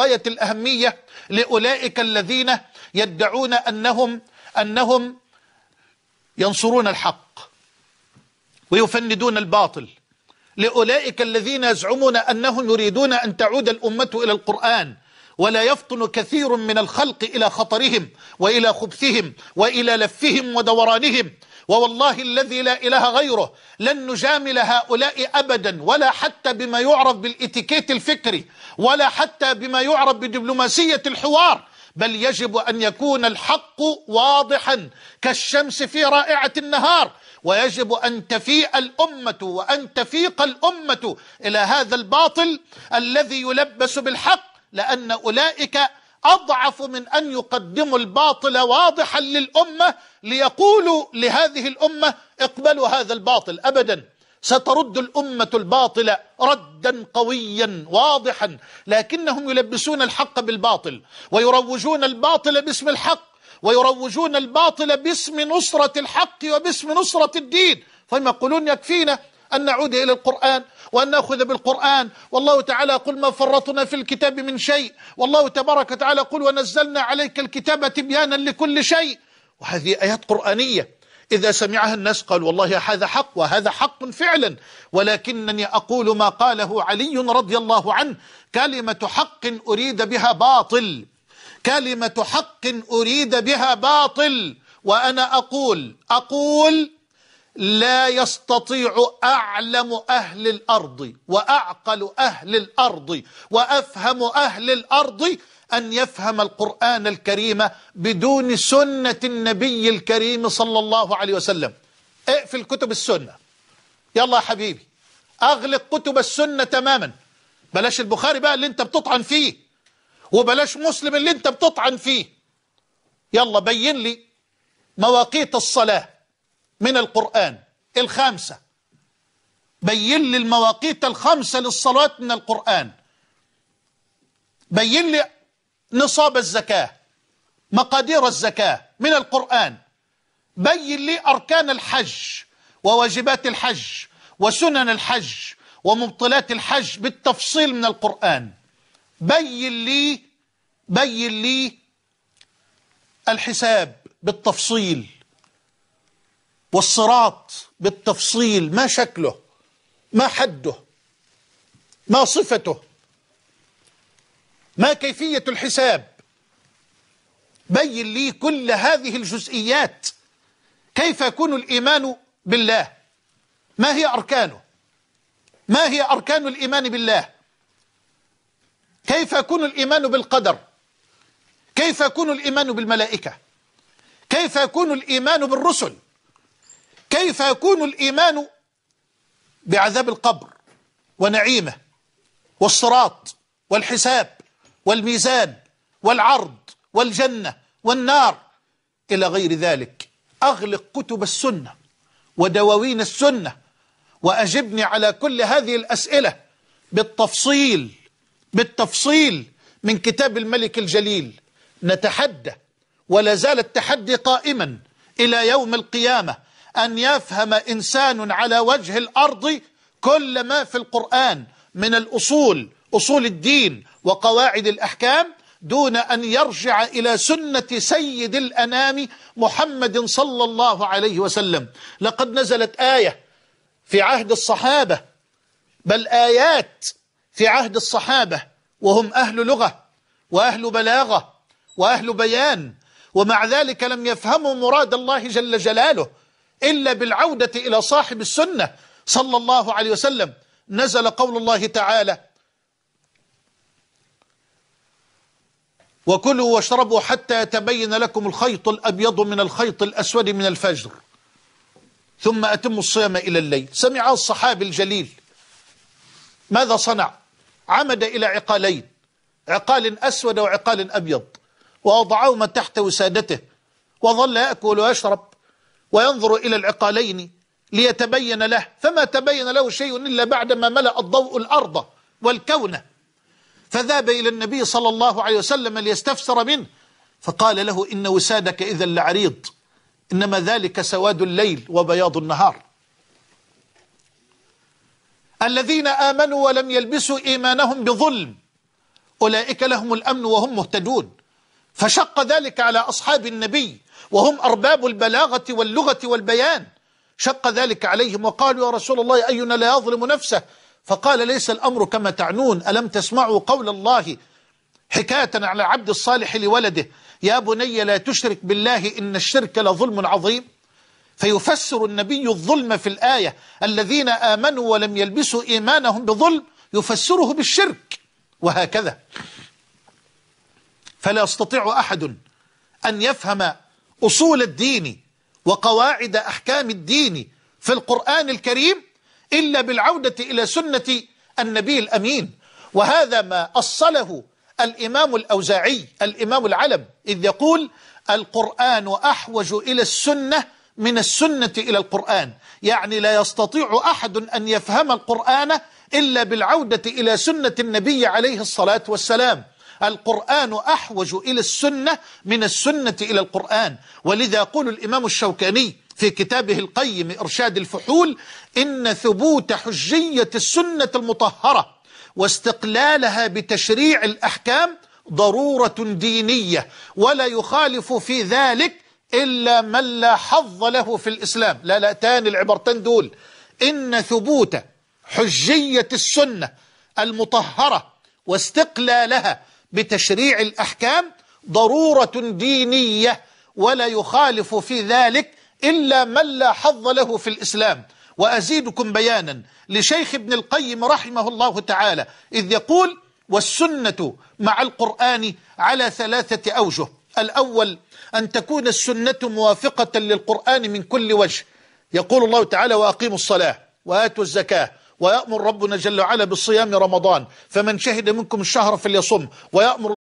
غاية الأهمية لأولئك الذين يدعون أنهم أنهم ينصرون الحق ويفندون الباطل لأولئك الذين يزعمون أنهم يريدون أن تعود الأمة إلى القرآن ولا يفطن كثير من الخلق إلى خطرهم وإلى خبثهم وإلى لفهم ودورانهم ووالله الذي لا إله غيره لن نجامل هؤلاء أبدا ولا حتى بما يعرف بالإتيكيت الفكري ولا حتى بما يعرف بدبلوماسية الحوار بل يجب أن يكون الحق واضحا كالشمس في رائعة النهار ويجب أن تفيء الأمة وأن تفيق الأمة إلى هذا الباطل الذي يلبس بالحق لأن أولئك اضعف من ان يقدموا الباطل واضحا للامه ليقولوا لهذه الامه اقبلوا هذا الباطل ابدا سترد الامه الباطل ردا قويا واضحا لكنهم يلبسون الحق بالباطل ويروجون الباطل باسم الحق ويروجون الباطل باسم نصره الحق وباسم نصره الدين فهم يقولون يكفينا أن نعود إلى القرآن وأن نأخذ بالقرآن والله تعالى قل ما فرطنا في الكتاب من شيء والله تبارك وتعالى قل ونزلنا عليك الكتاب تبيانا لكل شيء وهذه آيات قرآنية إذا سمعها الناس قال والله هذا حق وهذا حق فعلا ولكنني أقول ما قاله علي رضي الله عنه كلمة حق أريد بها باطل كلمة حق أريد بها باطل وأنا أقول أقول لا يستطيع أعلم أهل الأرض وأعقل أهل الأرض وأفهم أهل الأرض أن يفهم القرآن الكريم بدون سنة النبي الكريم صلى الله عليه وسلم اقفل كتب السنة يلا يا حبيبي أغلق كتب السنة تماما بلاش البخاري بقى اللي انت بتطعن فيه وبلاش مسلم اللي انت بتطعن فيه يلا بين لي مواقيت الصلاة من القرآن الخمسة بين لي المواقيت الخمسة للصلاة من القرآن بين لي نصاب الزكاة مقادير الزكاة من القرآن بين لي أركان الحج وواجبات الحج وسنن الحج ومبطلات الحج بالتفصيل من القرآن بين لي بين لي الحساب بالتفصيل والصراط بالتفصيل ما شكله ما حده ما صفته ما كيفية الحساب بين لي كل هذه الجزئيات كيف يكون الإيمان بالله ما هي أركانه ما هي أركان الإيمان بالله كيف يكون الإيمان بالقدر كيف يكون الإيمان بالملائكة كيف يكون الإيمان بالرسل كيف يكون الإيمان بعذاب القبر ونعيمه والصراط والحساب والميزان والعرض والجنة والنار إلى غير ذلك أغلق كتب السنة ودواوين السنة وأجبني على كل هذه الأسئلة بالتفصيل بالتفصيل من كتاب الملك الجليل نتحدى ولا زال التحدي قائما إلى يوم القيامة أن يفهم إنسان على وجه الأرض كل ما في القرآن من الأصول أصول الدين وقواعد الأحكام دون أن يرجع إلى سنة سيد الأنام محمد صلى الله عليه وسلم لقد نزلت آية في عهد الصحابة بل آيات في عهد الصحابة وهم أهل لغة وأهل بلاغة وأهل بيان ومع ذلك لم يفهموا مراد الله جل جلاله إلا بالعودة إلى صاحب السنة صلى الله عليه وسلم نزل قول الله تعالى وكلوا واشربوا حتى يتبين لكم الخيط الأبيض من الخيط الأسود من الفجر ثم أتموا الصيام إلى الليل سمع الصحابي الجليل ماذا صنع عمد إلى عقالين عقال أسود وعقال أبيض ووضعهما تحت وسادته وظل يأكل ويشرب وينظر إلى العقالين ليتبين له فما تبين له شيء إلا بعدما ملأ الضوء الأرض والكون فذهب إلى النبي صلى الله عليه وسلم ليستفسر منه فقال له إن وسادك إذا لعريض إنما ذلك سواد الليل وبياض النهار الذين آمنوا ولم يلبسوا إيمانهم بظلم أولئك لهم الأمن وهم مهتدون فشق ذلك على أصحاب النبي وهم أرباب البلاغة واللغة والبيان شق ذلك عليهم وقالوا يا رسول الله أينا لا يظلم نفسه فقال ليس الأمر كما تعنون ألم تسمعوا قول الله حكاية على عبد الصالح لولده يا بني لا تشرك بالله إن الشرك لظلم عظيم فيفسر النبي الظلم في الآية الذين آمنوا ولم يلبسوا إيمانهم بظلم يفسره بالشرك وهكذا فلا يستطيع أحد أن يفهم أصول الدين وقواعد أحكام الدين في القرآن الكريم إلا بالعودة إلى سنة النبي الأمين وهذا ما أصله الإمام الأوزاعي الإمام العلم إذ يقول القرآن أحوج إلى السنة من السنة إلى القرآن يعني لا يستطيع أحد أن يفهم القرآن إلا بالعودة إلى سنة النبي عليه الصلاة والسلام القرآن أحوج إلى السنة من السنة إلى القرآن ولذا يقول الإمام الشوكاني في كتابه القيم إرشاد الفحول إن ثبوت حجية السنة المطهرة واستقلالها بتشريع الأحكام ضرورة دينية ولا يخالف في ذلك إلا من لا حظ له في الإسلام لا لا تاني العبرتين دول إن ثبوت حجية السنة المطهرة واستقلالها بتشريع الأحكام ضرورة دينية ولا يخالف في ذلك إلا من لا حظ له في الإسلام وأزيدكم بيانا لشيخ ابن القيم رحمه الله تعالى إذ يقول والسنة مع القرآن على ثلاثة أوجه الأول أن تكون السنة موافقة للقرآن من كل وجه يقول الله تعالى وأقيموا الصلاة وآتوا الزكاة ويأمر ربنا جل وعلا بصيام رمضان فمن شهد منكم الشهر فليصم ويأمر